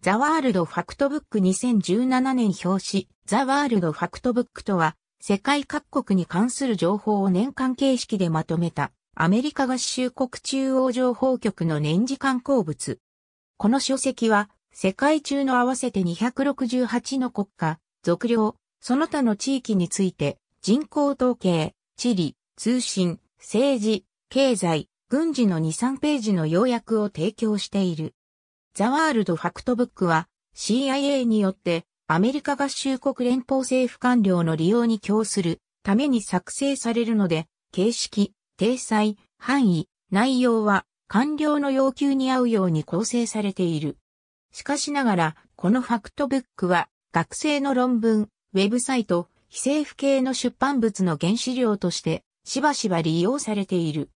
ザ・ワールド・ファクトブック2017年表紙、ザ・ワールド・ファクトブックとは、世界各国に関する情報を年間形式でまとめた、アメリカ合衆国中央情報局の年次刊行物。この書籍は、世界中の合わせて268の国家、属領、その他の地域について、人口統計、地理、通信、政治、経済、軍事の2、3ページの要約を提供している。ザワールドファクトブックは CIA によってアメリカ合衆国連邦政府官僚の利用に供するために作成されるので、形式、体裁、範囲、内容は官僚の要求に合うように構成されている。しかしながら、このファクトブックは学生の論文、ウェブサイト、非政府系の出版物の原資料としてしばしば利用されている。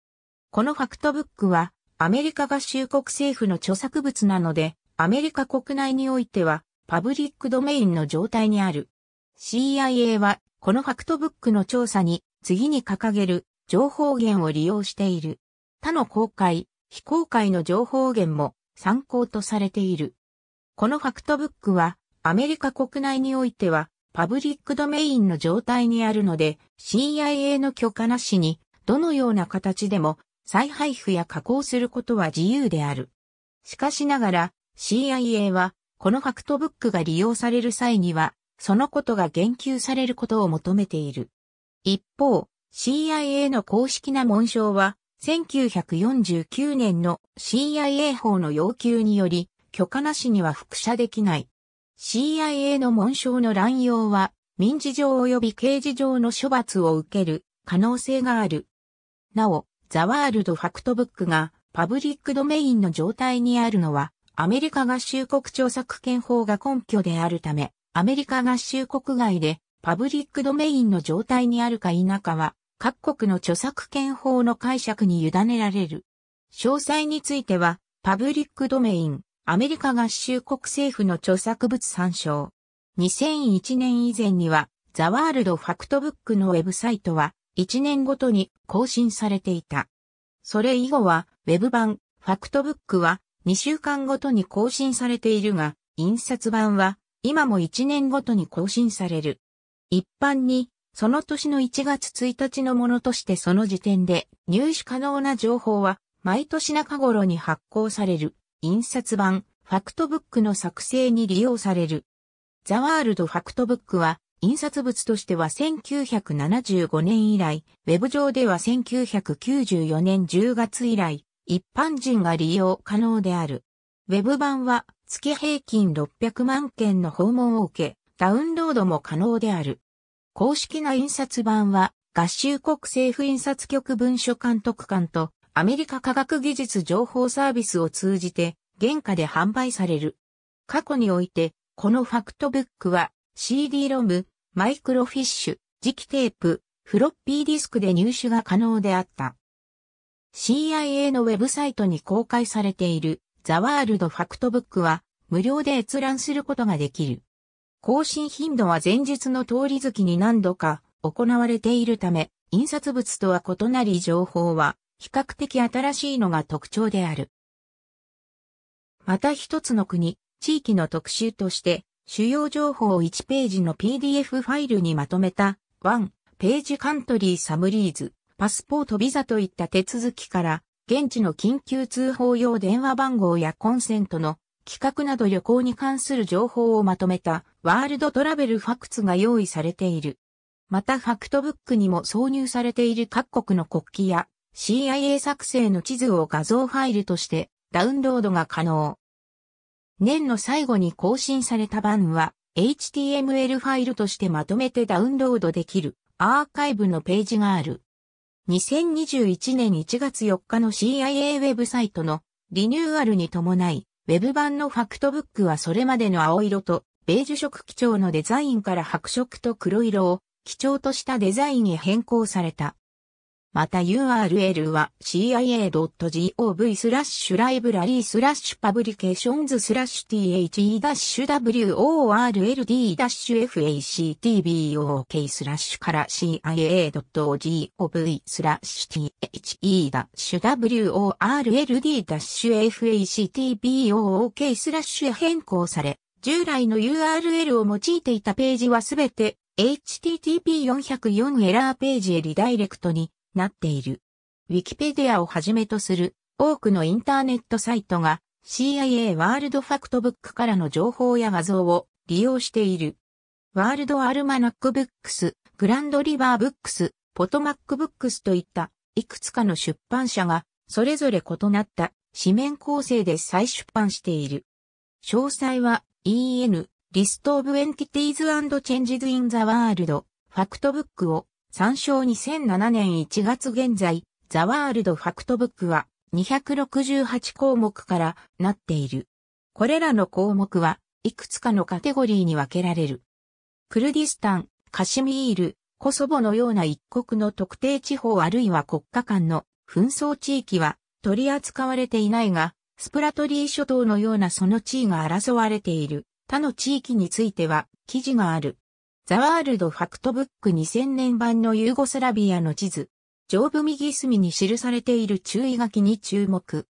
このファクトブックはアメリカ合衆国政府の著作物なので、アメリカ国内においては、パブリックドメインの状態にある。CIA は、このファクトブックの調査に、次に掲げる、情報源を利用している。他の公開、非公開の情報源も参考とされている。このファクトブックは、アメリカ国内においては、パブリックドメインの状態にあるので、CIA の許可なしに、どのような形でも再配布や加工することは自由である。しかしながら CIA はこのファクトブックが利用される際にはそのことが言及されることを求めている。一方、CIA の公式な紋章は1949年の CIA 法の要求により許可なしには複写できない。CIA の紋章の乱用は民事上及び刑事上の処罰を受ける可能性がある。なお、ザワールドファクトブックがパブリックドメインの状態にあるのは、アメリカ合衆国著作権法が根拠であるため、アメリカ合衆国外でパブリックドメインの状態にあるか否かは、各国の著作権法の解釈に委ねられる。詳細については、パブリックドメイン、アメリカ合衆国政府の著作物参照。2001年以前には、ザワールドファクトブックのウェブサイトは、1年ごとに更新されていた。それ以後は、ウェブ版、ファクトブックは、2週間ごとに更新されているが、印刷版は、今も1年ごとに更新される。一般に、その年の1月1日のものとしてその時点で入手可能な情報は毎年中頃に発行される印刷版ファクトブックの作成に利用される。ザワールドファクトブックは印刷物としては1975年以来、ウェブ上では1994年10月以来、一般人が利用可能である。ウェブ版は月平均600万件の訪問を受け、ダウンロードも可能である。公式な印刷版は、合衆国政府印刷局文書監督官とアメリカ科学技術情報サービスを通じて原価で販売される。過去において、このファクトブックは CD ロム、マイクロフィッシュ、磁気テープ、フロッピーディスクで入手が可能であった。CIA のウェブサイトに公開されているザワールドファクトブックは無料で閲覧することができる。更新頻度は前日の通り月に何度か行われているため、印刷物とは異なり情報は比較的新しいのが特徴である。また一つの国、地域の特集として主要情報を1ページの PDF ファイルにまとめた、1、ページカントリーサムリーズ、パスポートビザといった手続きから、現地の緊急通報用電話番号やコンセントの企画など旅行に関する情報をまとめたワールドトラベルファクツが用意されている。またファクトブックにも挿入されている各国の国旗や CIA 作成の地図を画像ファイルとしてダウンロードが可能。年の最後に更新された版は HTML ファイルとしてまとめてダウンロードできるアーカイブのページがある。2021年1月4日の CIA ウェブサイトのリニューアルに伴い、ウェブ版のファクトブックはそれまでの青色とベージュ色基調のデザインから白色と黒色を基調としたデザインへ変更された。また URL は cia.gov スラッシュライブラリースラッシュパブリケーションズスラッシュ t h e w o r l d f a c t b o k スラッシュから cia.gov スラッシュ the-world-factbook スラッシュへ変更され、従来の URL を用いていたページはすべて http404 エラーページへリダイレクトになっている。ウィキペディアをはじめとする多くのインターネットサイトが CIA ワールドファクトブックからの情報や画像を利用している。ワールドアルマナックブックス、グランドリバーブックス、ポトマックブックスといったいくつかの出版社がそれぞれ異なった紙面構成で再出版している。詳細は EN リストオブエンティティーズチェンジズインザワールドファクトブックを参照2007年1月現在、ザワールドファクトブックは268項目からなっている。これらの項目はいくつかのカテゴリーに分けられる。クルディスタン、カシミール、コソボのような一国の特定地方あるいは国家間の紛争地域は取り扱われていないが、スプラトリー諸島のようなその地位が争われている他の地域については記事がある。ザワールドファクトブック2000年版のユーゴスラビアの地図。上部右隅に記されている注意書きに注目。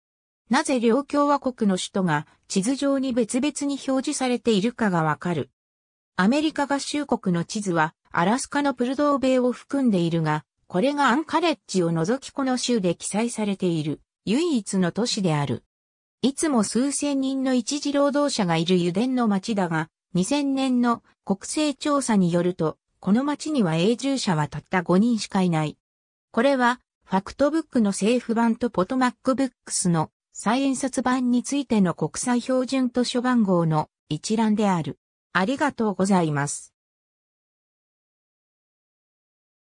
なぜ両共和国の首都が地図上に別々に表示されているかがわかる。アメリカ合衆国の地図はアラスカのプルドー米を含んでいるが、これがアンカレッジを除きこの州で記載されている唯一の都市である。いつも数千人の一時労働者がいる油田の町だが、2000年の国勢調査によると、この町には永住者はたった5人しかいない。これは、ファクトブックの政府版とポトマックブックスの再印刷版についての国際標準図書番号の一覧である。ありがとうございます。